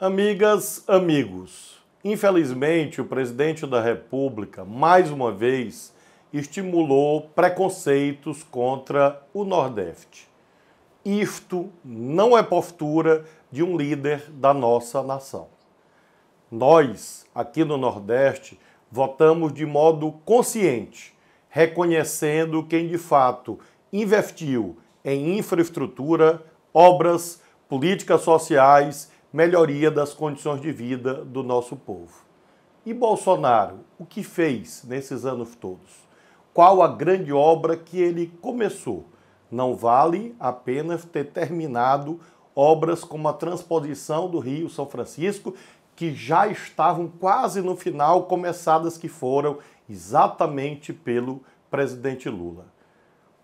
Amigas, amigos, infelizmente o presidente da República, mais uma vez, estimulou preconceitos contra o Nordeste. Isto não é postura de um líder da nossa nação. Nós, aqui no Nordeste, votamos de modo consciente, reconhecendo quem de fato investiu em infraestrutura, obras, políticas sociais melhoria das condições de vida do nosso povo. E Bolsonaro, o que fez nesses anos todos? Qual a grande obra que ele começou? Não vale apenas ter terminado obras como a transposição do Rio São Francisco, que já estavam quase no final, começadas que foram exatamente pelo presidente Lula.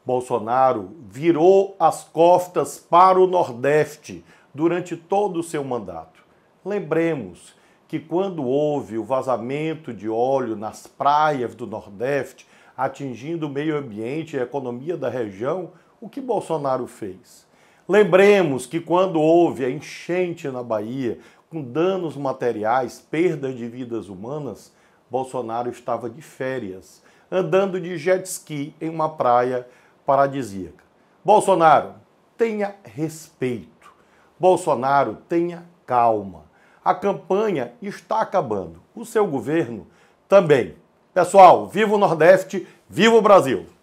Bolsonaro virou as costas para o Nordeste, durante todo o seu mandato. Lembremos que quando houve o vazamento de óleo nas praias do Nordeste, atingindo o meio ambiente e a economia da região, o que Bolsonaro fez? Lembremos que quando houve a enchente na Bahia, com danos materiais, perda de vidas humanas, Bolsonaro estava de férias, andando de jet ski em uma praia paradisíaca. Bolsonaro, tenha respeito. Bolsonaro, tenha calma. A campanha está acabando. O seu governo também. Pessoal, viva o Nordeste, viva o Brasil!